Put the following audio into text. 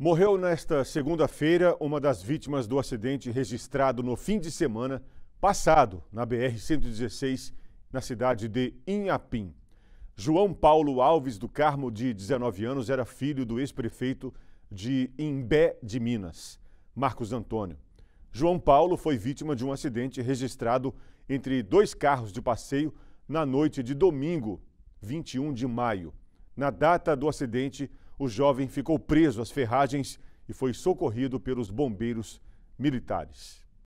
Morreu nesta segunda-feira uma das vítimas do acidente registrado no fim de semana passado na BR-116, na cidade de Inhapim. João Paulo Alves do Carmo, de 19 anos, era filho do ex-prefeito de Imbé de Minas, Marcos Antônio. João Paulo foi vítima de um acidente registrado entre dois carros de passeio na noite de domingo, 21 de maio. Na data do acidente, o jovem ficou preso às ferragens e foi socorrido pelos bombeiros militares.